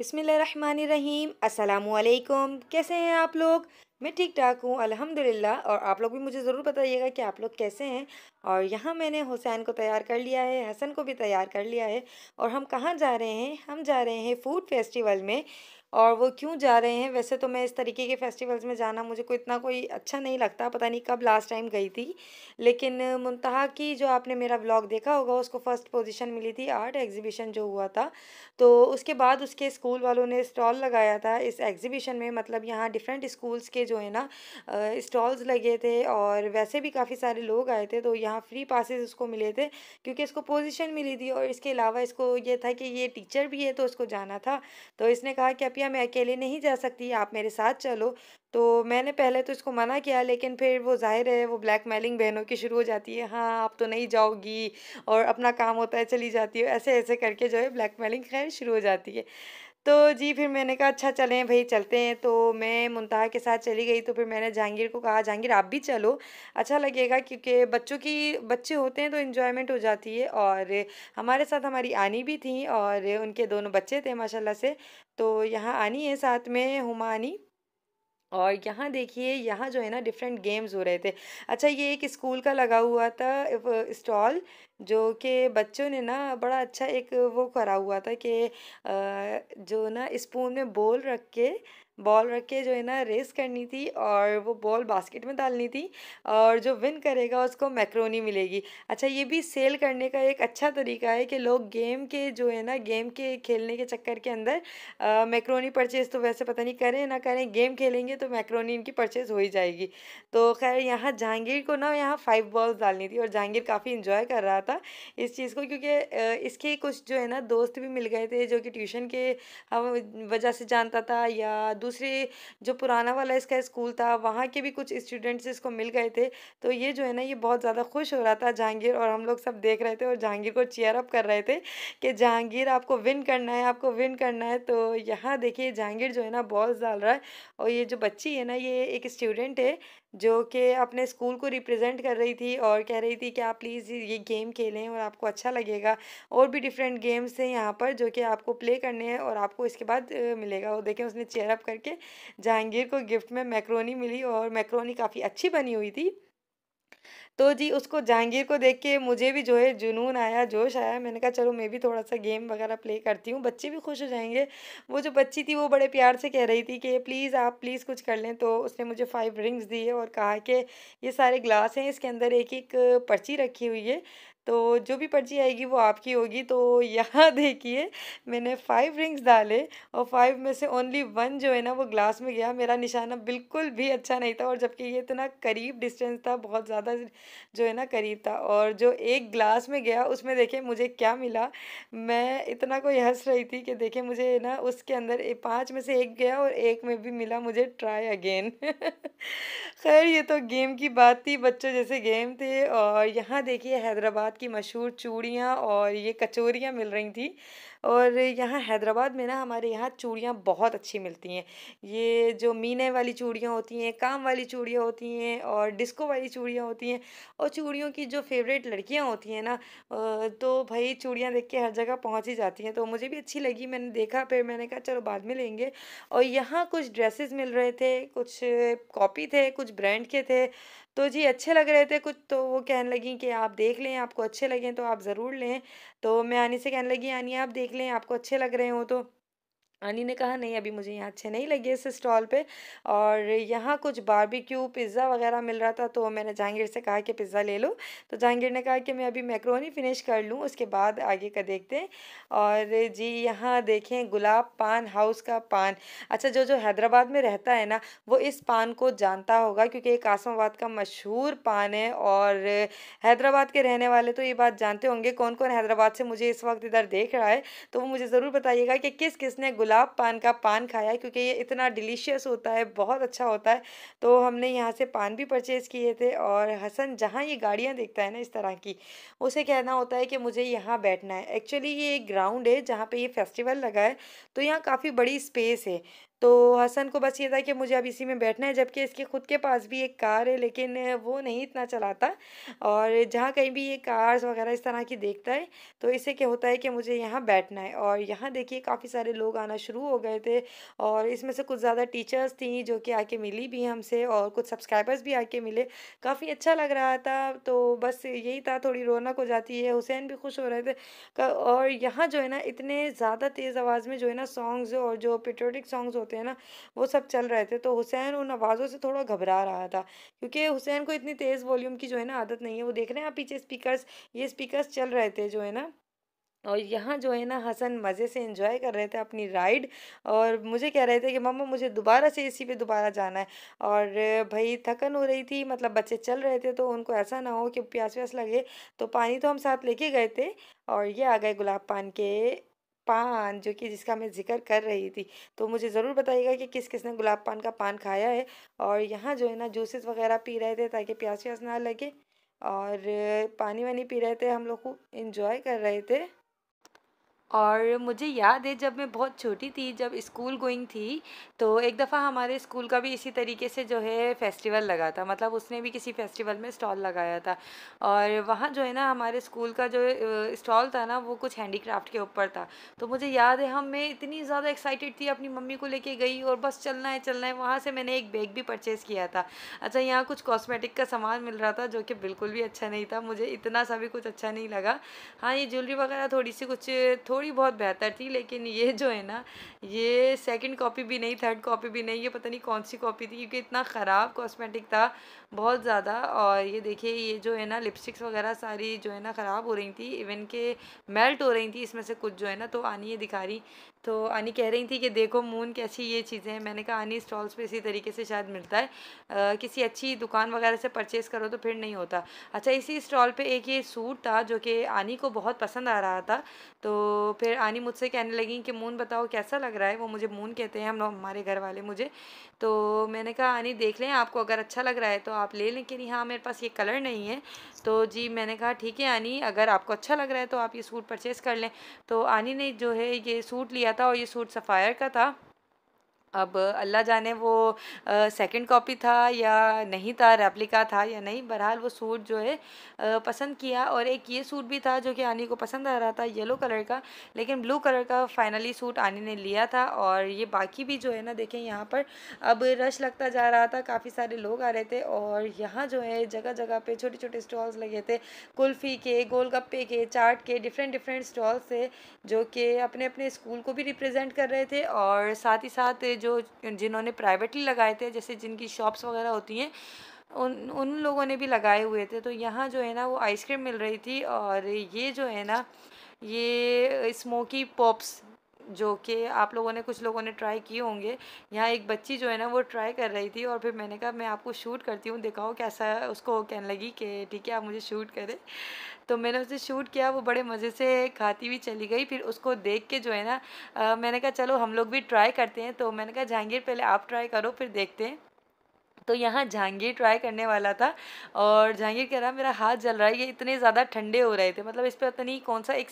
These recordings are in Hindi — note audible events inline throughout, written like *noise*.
बिसमीम् असलकुम कैसे हैं आप लोग मैं ठीक ठाक हूँ अल्हम्दुलिल्लाह और आप लोग भी मुझे ज़रूर बताइएगा कि आप लोग कैसे हैं और यहाँ मैंने हुसैन को तैयार कर लिया है हसन को भी तैयार कर लिया है और हम कहाँ जा रहे हैं हम जा रहे हैं फूड फेस्टिवल में और वो क्यों जा रहे हैं वैसे तो मैं इस तरीके के फेस्टिवल्स में जाना मुझे कोई इतना कोई अच्छा नहीं लगता पता नहीं कब लास्ट टाइम गई थी लेकिन मुंतहा की जो आपने मेरा ब्लॉग देखा होगा उसको फर्स्ट पोजीशन मिली थी आर्ट एग्जीबिशन जो हुआ था तो उसके बाद उसके स्कूल वालों ने स्टॉल लगाया था इस एग्जीबिशन में मतलब यहाँ डिफरेंट स्कूल्स के जो है ना स्टॉल्स लगे थे और वैसे भी काफ़ी सारे लोग आए थे तो यहाँ फ्री पासिस उसको मिले थे क्योंकि इसको पोजिशन मिली थी और इसके अलावा इसको ये था कि ये टीचर भी है तो उसको जाना था तो इसने कहा कि कृपया मैं अकेले नहीं जा सकती आप मेरे साथ चलो तो मैंने पहले तो इसको मना किया लेकिन फिर वो जाहिर है वो ब्लैक मेलिंग बहनों की शुरू हो जाती है हाँ आप तो नहीं जाओगी और अपना काम होता है चली जाती है ऐसे ऐसे करके जो है ब्लैक मेलिंग खैर शुरू हो जाती है तो जी फिर मैंने कहा अच्छा चलें भाई चलते हैं तो मैं मुंतः के साथ चली गई तो फिर मैंने जहांगीर को कहा जहांगीर आप भी चलो अच्छा लगेगा क्योंकि बच्चों की बच्चे होते हैं तो इन्जॉयमेंट हो जाती है और हमारे साथ हमारी आनी भी थी और उनके दोनों बच्चे थे माशाल्लाह से तो यहाँ आनी है साथ में हुमानी आनी और यहाँ देखिए यहाँ जो है ना डिफरेंट गेम्स हो रहे थे अच्छा ये एक स्कूल का लगा हुआ था स्टॉल जो कि बच्चों ने ना बड़ा अच्छा एक वो करा हुआ था कि जो ना स्पून में बोल रख के बॉल रख के जो है ना रेस करनी थी और वो बॉल बास्केट में डालनी थी और जो विन करेगा उसको मैक्रोनी मिलेगी अच्छा ये भी सेल करने का एक अच्छा तरीका है कि लोग गेम के जो है ना गेम के खेलने के चक्कर के अंदर मैक्रोनी परचेज़ तो वैसे पता नहीं करें ना करें गेम खेलेंगे तो मैक्रोनी इनकी परचेज़ हो ही जाएगी तो खैर यहाँ जहांगीर को ना यहाँ फाइव बॉल्स डालनी थी और जहांगीर काफ़ी इन्जॉय कर रहा था इस चीज़ को क्योंकि इसके कुछ जो है ना दोस्त भी मिल गए थे जो कि ट्यूशन के वजह से जानता था या दूसरे जो पुराना वाला इसका स्कूल था वहाँ के भी कुछ स्टूडेंट्स इसको मिल गए थे तो ये जो है ना ये बहुत ज़्यादा खुश हो रहा था जहांगीर और हम लोग सब देख रहे थे और जहांगीर को चेयर अप कर रहे थे कि जहांगीर आपको विन करना है आपको विन करना है तो यहाँ देखिए जहांगीर जो है ना बॉल डाल रहा है और ये जो बच्ची है ना ये एक स्टूडेंट है जो कि अपने स्कूल को रिप्रेजेंट कर रही थी और कह रही थी कि आप प्लीज़ ये गेम खेलें और आपको अच्छा लगेगा और भी डिफरेंट गेम्स हैं यहाँ पर जो कि आपको प्ले करने हैं और आपको इसके बाद मिलेगा और देखें उसने चेयर अप कर करके जहांगीर को गिफ्ट में मैक्रोनी मिली और मैक्रोनी काफ़ी अच्छी बनी हुई थी तो जी उसको जहांगीर को देख के मुझे भी जो है जुनून आया जोश आया मैंने कहा चलो मैं भी थोड़ा सा गेम वगैरह प्ले करती हूँ बच्चे भी खुश हो जाएंगे वो जो बच्ची थी वो बड़े प्यार से कह रही थी कि प्लीज़ आप प्लीज़ कुछ कर लें तो उसने मुझे फ़ाइव रिंग्स दिए और कहा कि ये सारे ग्लास हैं इसके अंदर एक एक पर्ची रखी हुई है तो जो भी पर्ची आएगी वो आपकी होगी तो *laughs* यहाँ देखिए मैंने फ़ाइव रिंग्स डाले और फाइव में से ओनली वन जो है ना वो ग्लास में गया मेरा निशाना बिल्कुल भी अच्छा नहीं था और जबकि ये इतना करीब डिस्टेंस था बहुत ज़्यादा जो है ना करीब था और जो एक ग्लास में गया उसमें देखे मुझे क्या मिला मैं इतना कोई हंस रही थी कि देखे मुझे ना उसके अंदर पाँच में से एक गया और एक में भी मिला मुझे ट्राई अगेन *laughs* खैर ये तो गेम की बात थी बच्चों जैसे गेम थे और यहाँ देखिए हैदराबाद की मशहूर चूड़ियाँ और ये कचोरियाँ मिल रही थी और यहाँ हैदराबाद में ना हमारे यहाँ चूड़ियाँ बहुत अच्छी मिलती हैं ये जो मीने वाली चूड़ियाँ होती हैं काम वाली चूड़ियाँ होती हैं और डिस्को वाली चूड़ियाँ होती हैं और चूड़ियों की जो फेवरेट लड़कियाँ होती हैं ना तो भाई चूड़ियाँ देख के हर जगह पहुँच ही जाती हैं तो मुझे भी अच्छी लगी मैंने देखा फिर मैंने कहा चलो बाद में लेंगे और यहाँ कुछ ड्रेसेस मिल रहे थे कुछ कॉपी थे कुछ ब्रांड के थे तो जी अच्छे लग रहे थे कुछ तो वो कहने लगी कि आप देख लें आपको अच्छे लगें तो आप ज़रूर लें तो मैं आनी से कहने लगी आनी आप देख देख लें आपको अच्छे लग रहे हो तो अनी ने कहा नहीं अभी मुझे यहाँ अच्छे नहीं लगे इस स्टॉल पे और यहाँ कुछ बारबेक्यू पिज़्ज़ा वगैरह मिल रहा था तो मैंने जहांगीर से कहा कि पिज़्ज़ा ले लो तो जहांगीर ने कहा कि मैं अभी मैक्रोनी फ़िनिश कर लूँ उसके बाद आगे का देखते हैं और जी यहाँ देखें गुलाब पान हाउस का पान अच्छा जो जो हैदराबाद में रहता है ना वो इस पान को जानता होगा क्योंकि ये कासमाबाद का मशहूर पान है और हैदराबाद के रहने वाले तो ये बात जानते होंगे कौन कौन हैदराबाद से मुझे इस वक्त इधर देख रहा है तो वो मुझे ज़रूर बताइएगा कि किस किस ने गुलाब पान का पान खाया है क्योंकि ये इतना डिलीशियस होता है बहुत अच्छा होता है तो हमने यहाँ से पान भी परचेज़ किए थे और हसन जहाँ ये गाड़ियाँ देखता है ना इस तरह की उसे कहना होता है कि मुझे यहाँ बैठना है एक्चुअली ये एक ग्राउंड है जहाँ पर ये फेस्टिवल लगा है तो यहाँ काफ़ी बड़ी स्पेस है तो हसन को बस ये था कि मुझे अब इसी में बैठना है जबकि इसके ख़ुद के पास भी एक कार है लेकिन वो नहीं इतना चलाता और जहाँ कहीं भी ये कार्स वगैरह इस तरह की देखता है तो इसे क्या होता है कि मुझे यहाँ बैठना है और यहाँ देखिए काफ़ी सारे लोग आना शुरू हो गए थे और इसमें से कुछ ज़्यादा टीचर्स थी जो कि आके मिली भी हमसे और कुछ सब्सक्राइबर्स भी आके मिले काफ़ी अच्छा लग रहा था तो बस यही था थोड़ी रौनक हो जाती है हुसैन भी खुश हो रहे थे और यहाँ जो है ना इतने ज़्यादा तेज़ आवाज़ में जो है ना सॉन्ग्स और जो पेट्रोटिक सॉन्ग्स होते हैं ना वो सब चल रहे थे तो हुसैन उन आवाज़ों से थोड़ा घबरा रहा था क्योंकि हुसैन को इतनी तेज़ वॉल्यूम की जो है ना आदत नहीं है वो देख रहे हैं आप पीछे स्पीकर्स ये स्पीकर्स चल रहे थे जो है ना और यहाँ जो है ना हसन मज़े से एंजॉय कर रहे थे अपनी राइड और मुझे कह रहे थे कि मम्मा मुझे दोबारा से इसी पे दोबारा जाना है और भाई थकन हो रही थी मतलब बच्चे चल रहे थे तो उनको ऐसा ना हो कि प्यास व्यास लगे तो पानी तो हम साथ लेके गए थे और ये आ गए गुलाब पान के पान जो कि जिसका मैं जिक्र कर रही थी तो मुझे ज़रूर बताइएगा कि किस किसने गुलाब पान का पान खाया है और यहाँ जो है ना जूसेस वगैरह पी रहे थे ताकि प्यास व्यास ना लगे और पानी वानी पी रहे थे हम लोग खूब इन्जॉय कर रहे थे और मुझे याद है जब मैं बहुत छोटी थी जब स्कूल गोइंग थी तो एक दफ़ा हमारे स्कूल का भी इसी तरीके से जो है फेस्टिवल लगा था मतलब उसने भी किसी फेस्टिवल में स्टॉल लगाया था और वहाँ जो है ना हमारे स्कूल का जो स्टॉल था ना वो कुछ हैंडीक्राफ्ट के ऊपर था तो मुझे याद है हम मैं इतनी ज़्यादा एक्साइटेड थी अपनी मम्मी को लेके गई और बस चलना है चलना है वहाँ से मैंने एक बैग भी परचेज़ किया था अच्छा यहाँ कुछ कॉस्मेटिक का सामान मिल रहा था जो कि बिल्कुल भी अच्छा नहीं था मुझे इतना सा भी कुछ अच्छा नहीं लगा हाँ ये ज्वेलरी वगैरह थोड़ी सी कुछ थोड़ी बहुत बेहतर थी लेकिन ये जो है ना ये सेकंड कॉपी भी नहीं थर्ड कॉपी भी नहीं ये पता नहीं कौन सी कॉपी थी क्योंकि इतना ख़राब कॉस्मेटिक था बहुत ज़्यादा और ये देखिए ये जो है ना लिपस्टिक्स वगैरह सारी जो है ना ख़राब हो रही थी इवन के मेल्ट हो रही थी इसमें से कुछ जो है ना तो आनी ये दिखा रही तो आनी कह रही थी कि देखो मून कैसी ये चीज़ें हैं मैंने कहा आनी स्टॉल्स पे इसी तरीके से शायद मिलता है आ, किसी अच्छी दुकान वगैरह से परचेज़ करो तो फिर नहीं होता अच्छा इसी स्टॉल पे एक ये सूट था जो कि आनी को बहुत पसंद आ रहा था तो फिर आनी मुझसे कहने लगी कि मून बताओ कैसा लग रहा है वो मुझे मून कहते हैं हम हमारे घर वाले मुझे तो मैंने कहा आनी देख लें आपको अगर अच्छा लग रहा है तो आप ले लें कि नहीं हाँ मेरे पास ये कलर नहीं है तो जी मैंने कहा ठीक है आनी अगर आपको अच्छा लग रहा है तो आप ये सूट परचेज़ कर लें तो आनी ने जो है ये सूट लिया था और ये सूट सफ़ायर का था अब अल्लाह जाने वो सेकंड कॉपी था या नहीं था रेप्लिका था या नहीं बहरहाल वो सूट जो है आ, पसंद किया और एक ये सूट भी था जो कि आनी को पसंद आ रहा था येलो कलर का लेकिन ब्लू कलर का फाइनली सूट आनी ने लिया था और ये बाकी भी जो है ना देखें यहाँ पर अब रश लगता जा रहा था काफ़ी सारे लोग आ रहे थे और यहाँ जो है जगह जगह पे छोटे छोटे स्टॉल्स लगे थे कुल्फ़ी के गोलगप्पे के चाट के डिफरेंट डिफरेंट स्टॉल्स थे जो कि अपने अपने स्कूल को भी रिप्रजेंट कर रहे थे और साथ ही साथ जो जो जिन्होंने प्राइवेटली लगाए थे जैसे जिनकी शॉप्स वगैरह होती हैं उन उन लोगों ने भी लगाए हुए थे तो यहाँ जो है ना वो आइसक्रीम मिल रही थी और ये जो है ना ये स्मोकी पॉप्स जो कि आप लोगों ने कुछ लोगों ने ट्राई किए होंगे यहाँ एक बच्ची जो है ना वो ट्राई कर रही थी और फिर मैंने कहा मैं आपको शूट करती हूँ दिखाओ कैसा उसको कहने लगी कि ठीक है आप मुझे शूट करें तो मैंने उसे शूट किया वो बड़े मज़े से खाती हुई चली गई फिर उसको देख के जो है ना मैंने कहा चलो हम लोग भी ट्राई करते हैं तो मैंने कहा जहांगीर पहले आप ट्राई करो फिर देखते हैं तो यहाँ जहांगीर ट्राई करने वाला था और जहांगीर कह रहा मेरा हाथ जल रहा है ये इतने ज़्यादा ठंडे हो रहे थे मतलब इस पर पता नहीं कौन सा एक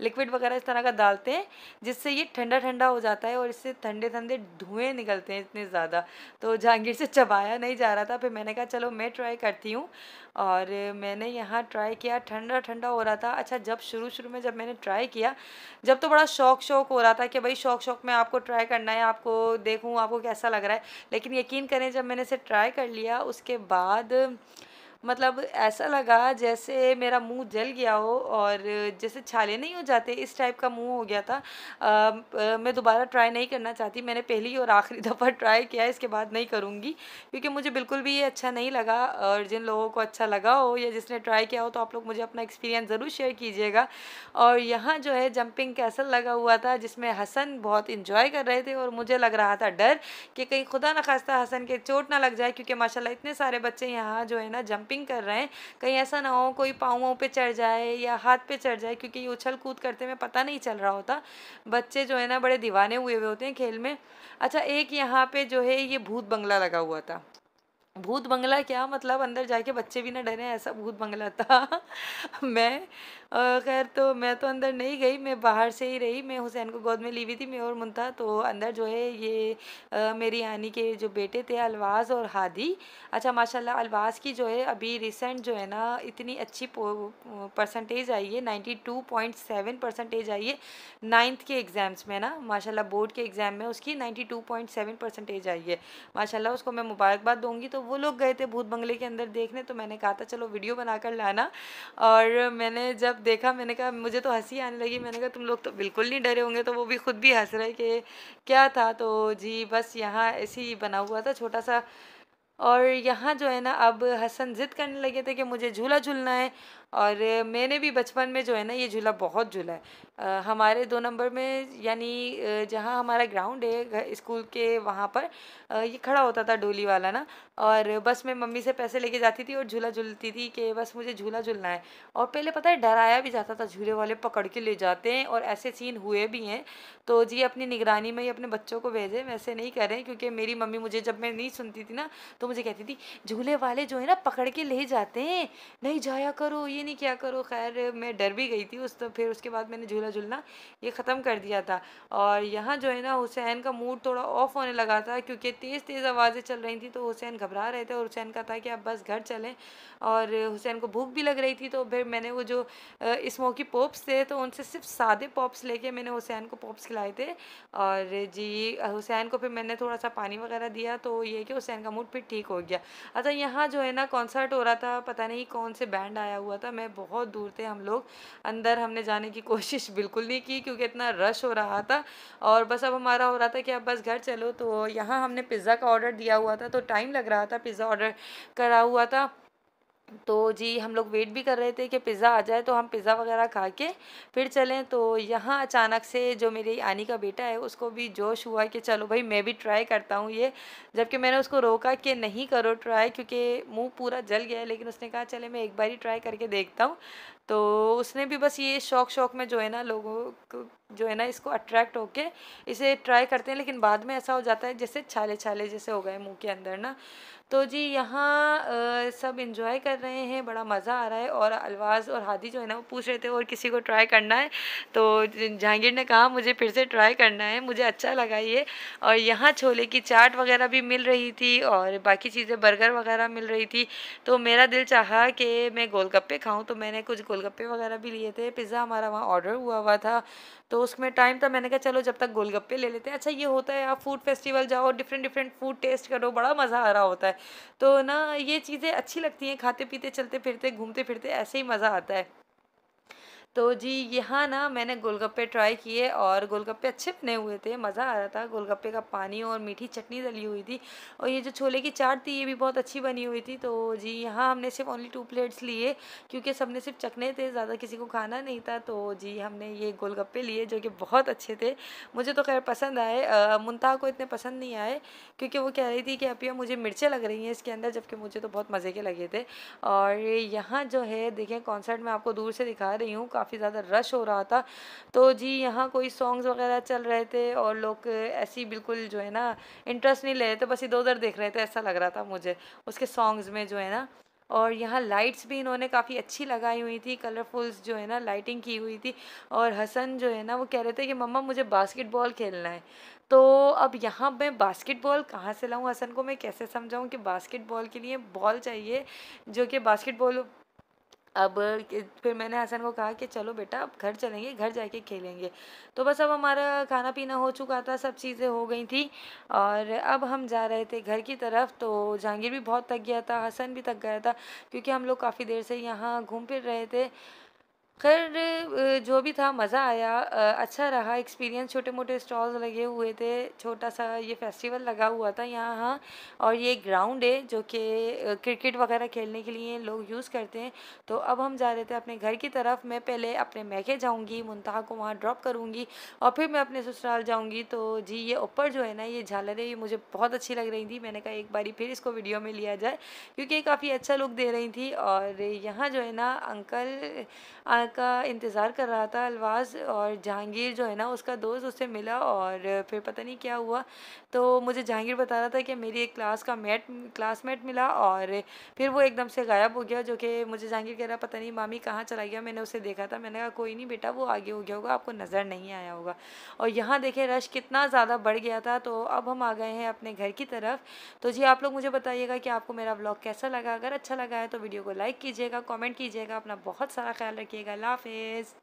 लिक्विड वगैरह इस तरह का डालते हैं जिससे ये ठंडा ठंडा हो जाता है और इससे ठंडे ठंडे धुएँ निकलते हैं इतने ज़्यादा तो जहांगीर से चबाया नहीं जा रहा था फिर मैंने कहा चलो मैं ट्राई करती हूँ और मैंने यहाँ ट्राई किया ठंडा ठंडा हो रहा था अच्छा जब शुरू शुरू में जब मैंने ट्राई किया जब तो बड़ा शौक शौक हो रहा था कि भाई शौक शौक में आपको ट्राई करना है आपको देखूँ आपको कैसा लग रहा है लेकिन यकीन करें जब मैंने इसे ट्राई कर लिया उसके बाद मतलब ऐसा लगा जैसे मेरा मुंह जल गया हो और जैसे छाले नहीं हो जाते इस टाइप का मुंह हो गया था आ, मैं दोबारा ट्राई नहीं करना चाहती मैंने पहली और आखिरी *laughs* दफ़ा ट्राई किया इसके बाद नहीं करूँगी क्योंकि मुझे बिल्कुल भी ये अच्छा नहीं लगा और जिन लोगों को अच्छा लगा हो या जिसने ट्राई किया हो तो आप लोग मुझे अपना एक्सपीरियंस ज़रूर शेयर कीजिएगा और यहाँ जो है जंपिंग कैसल लगा हुआ था जिसमें हसन बहुत इंजॉय कर रहे थे और मुझे लग रहा था डर कि कहीं खुदा न खास्ता हसन के चोट ना लग जाए क्योंकि माशाल्लाह इतने सारे बच्चे यहाँ जो है ना जंप जंपिंग कर रहे हैं कहीं ऐसा ना हो कोई वाँव पे चढ़ जाए या हाथ पे चढ़ जाए क्योंकि ये उछल कूद करते में पता नहीं चल रहा होता बच्चे जो है ना बड़े दीवाने हुए हुए होते हैं खेल में अच्छा एक यहाँ पे जो है ये भूत बंगला लगा हुआ था भूत बंगला क्या मतलब अंदर जाके बच्चे भी ना डरे ऐसा भूत बंगला था *laughs* मैं खैर तो मैं तो अंदर नहीं गई मैं बाहर से ही रही मैं हुसैन को गोद में ली हुई थी मैं और मुनता तो अंदर जो है ये आ, मेरी यानी के जो बेटे थे अलवाज और हादी अच्छा माशाल्लाह अलवाज की जो है अभी रिसेंट जो है ना इतनी अच्छी परसेंटेज आई है ninety two point seven percentage आई है नाइन्थ के एग्ज़ाम्स में ना माशा बोर्ड के एग्ज़ाम में उसकी ninety two point seven percentage आई है माशाला उसको मैं मुबारकबाद दूँगी तो वो लोग गए थे भूत बंगले के अंदर देखने तो मैंने कहा था चलो वीडियो बना लाना और मैंने जब जब देखा मैंने कहा मुझे तो हंसी आने लगी मैंने कहा तुम लोग तो बिल्कुल नहीं डरे होंगे तो वो भी ख़ुद भी हंस रहे कि क्या था तो जी बस यहाँ ऐसे ही बना हुआ था छोटा सा और यहाँ जो है ना अब हसन ज़िद करने लगे थे कि मुझे झूला झूलना है और मैंने भी बचपन में जो है ना ये झूला बहुत झूला है आ, हमारे दो नंबर में यानी जहाँ हमारा ग्राउंड है स्कूल के वहाँ पर आ, ये खड़ा होता था डोली वाला ना और बस मैं मम्मी से पैसे लेके जाती थी और झूला झूलती थी कि बस मुझे झूला झूलना है और पहले पता है डराया भी जाता था झूले वाले पकड़ के ले जाते हैं और ऐसे सीन हुए भी हैं तो जी अपनी निगरानी में ही अपने बच्चों को भेजें वैसे नहीं करें क्योंकि मेरी मम्मी मुझे जब मैं नहीं सुनती थी ना तो मुझे कहती थी झूले वाले जो है ना पकड़ के ले जाते हैं नहीं जाया करो ये ये नहीं किया करो खैर मैं डर भी गई थी उस तो फिर उसके बाद मैंने झूला झूलना ये ख़त्म कर दिया था और यहाँ जो है ना हुसैन का मूड थोड़ा ऑफ होने लगा था क्योंकि तेज़ तेज़ आवाज़ें चल रही थी तो हुसैन घबरा रहे थे और हुसैन का था कि आप बस घर चलें और हुसैन को भूख भी लग रही थी तो फिर मैंने वो जो स्मोकी पॉप्स थे तो उनसे सिर्फ सादे पॉप्स लेके मैंने हुसैन को पॉप्स खिलाए थे और जी हुसैन को फिर मैंने थोड़ा सा पानी वगैरह दिया तो ये कि हुसैन का मूड फिर ठीक हो गया अच्छा यहाँ जो है ना कॉन्सर्ट हो रहा था पता नहीं कौन से बैंड आया हुआ था था मैं बहुत दूर थे हम लोग अंदर हमने जाने की कोशिश *laughs* बिल्कुल नहीं की क्योंकि इतना रश हो रहा था और बस अब हमारा हो रहा था कि अब बस घर चलो तो यहाँ हमने पिज़्ज़ा का ऑर्डर दिया हुआ था तो टाइम लग रहा था पिज़्ज़ा ऑर्डर करा हुआ था तो जी हम लोग वेट भी कर रहे थे कि पिज़्ज़ा आ जाए तो हम पिज़्ज़ा वगैरह खा के फिर चलें तो यहाँ अचानक से जो मेरी आनी का बेटा है उसको भी जोश हुआ कि चलो भाई मैं भी ट्राई करता हूँ ये जबकि मैंने उसको रोका कि नहीं करो ट्राई क्योंकि मुंह पूरा जल गया है लेकिन उसने कहा चले मैं एक बार ही ट्राई करके देखता हूँ तो उसने भी बस ये शौक शौक में जो है ना लोगों को जो है ना इसको अट्रैक्ट होके इसे ट्राई करते हैं लेकिन बाद में ऐसा हो जाता है जैसे छाले छाले जैसे हो गए मुँह के अंदर ना तो जी यहाँ सब इंजॉय कर रहे हैं बड़ा मज़ा आ रहा है और अलवाज और हादी जो है ना वो पूछ रहे थे और किसी को ट्राई करना है तो जहांगीर ने कहा मुझे फिर से ट्राई करना है मुझे अच्छा लगा ये और यहाँ छोले की चाट वगैरह भी मिल रही थी और बाकी चीज़ें बर्गर वगैरह मिल रही थी तो मेरा दिल चाह कि मैं गोलगप्पे खाऊँ तो मैंने कुछ गोलगप्पे वगैरह भी लिए थे पिज़्ज़ा हमारा वहाँ ऑर्डर हुआ हुआ था तो उसमें टाइम था मैंने कहा चलो जब तक गोलगप्पे ले लेते हैं अच्छा ये होता है आप फूड फेस्टिवल जाओ डिफरेंट डिफरेंट फूड टेस्ट करो बड़ा मज़ा आ रहा होता है तो ना ये चीज़ें अच्छी लगती हैं खाते पीते चलते फिरते घूमते फिरते ऐसे ही मज़ा आता है तो जी यहाँ ना मैंने गोलगप्पे ट्राई किए और गोलगप्पे अच्छे बने हुए थे मज़ा आ रहा था गोलगप्पे का पानी और मीठी चटनी डली हुई थी और ये जो छोले की चाट थी ये भी बहुत अच्छी बनी हुई थी तो जी यहाँ हमने सिर्फ ओनली टू प्लेट्स लिए क्योंकि सब ने सिर्फ चखने थे ज़्यादा किसी को खाना नहीं था तो जी हमने ये गोलगप्पे लिए जो कि बहुत अच्छे थे मुझे तो खैर पसंद आए मुनता को इतने पसंद नहीं आए क्योंकि वो कह रही थी कि अपिया मुझे मिर्चें लग रही हैं इसके अंदर जबकि मुझे तो बहुत मज़े के लगे थे और यहाँ जो है देखें कॉन्सर्ट में आपको दूर से दिखा रही हूँ काफ़ी ज़्यादा रश हो रहा था तो जी यहाँ कोई सॉन्ग्स वगैरह चल रहे थे और लोग ऐसी बिल्कुल जो है ना इंटरेस्ट नहीं ले रहे थे बस इधर उधर देख रहे थे ऐसा लग रहा था मुझे उसके सॉन्ग्स में जो है ना और यहाँ लाइट्स भी इन्होंने काफ़ी अच्छी लगाई हुई थी कलरफुल्स जो है ना लाइटिंग की हुई थी और हसन जो है ना वो कह रहे थे कि मम्मा मुझे बास्केटबॉल खेलना है तो अब यहाँ मैं बास्केटबॉल कहाँ से लाऊँ हसन को मैं कैसे समझाऊँ कि बास्केटबॉल के लिए बॉल चाहिए जो कि बास्केटबॉल अब फिर मैंने हसन को कहा कि चलो बेटा अब घर चलेंगे घर जाके खेलेंगे तो बस अब हमारा खाना पीना हो चुका था सब चीज़ें हो गई थी और अब हम जा रहे थे घर की तरफ तो जहांगीर भी बहुत थक गया था हसन भी थक गया था क्योंकि हम लोग काफ़ी देर से यहाँ घूम फिर रहे थे खैर जो भी था मज़ा आया अच्छा रहा एक्सपीरियंस छोटे मोटे स्टॉल्स लगे हुए थे छोटा सा ये फेस्टिवल लगा हुआ था यहाँ हाँ। और ये ग्राउंड है जो कि क्रिकेट वगैरह खेलने के लिए लोग यूज़ करते हैं तो अब हम जा रहे थे अपने घर की तरफ मैं पहले अपने महके जाऊँगी मुनतहा को वहाँ ड्रॉप करूँगी और फिर मैं अपने ससुराल जाऊँगी तो जी ये ऊपर जो है ना ये झालरें ये मुझे बहुत अच्छी लग रही थी मैंने कहा एक बारी फिर इसको वीडियो में लिया जाए क्योंकि काफ़ी अच्छा लुक दे रही थी और यहाँ जो है ना अंकल का इंतज़ार कर रहा था अलवाज और जहांगीर जो है ना उसका दोस्त उससे मिला और फिर पता नहीं क्या हुआ तो मुझे जहांगीर बता रहा था कि मेरी एक क्लास का मेट क्लासमेट मिला और फिर वो एकदम से गायब हो गया जो कि मुझे जहांगीर कह रहा पता नहीं मामी कहाँ चला गया मैंने उसे देखा था मैंने कहा कोई नहीं बेटा वो आगे हो गया होगा आपको नज़र नहीं आया होगा और यहाँ देखें रश कितना ज़्यादा बढ़ गया था तो अब हम आ गए हैं अपने घर की तरफ तो जी आप लोग मुझे बताइएगा कि आपको मेरा ब्लॉग कैसा लगा अगर अच्छा लगा है तो वीडियो को लाइक कीजिएगा कॉमेंट कीजिएगा अपना बहुत सारा ख्याल रखिएगा love is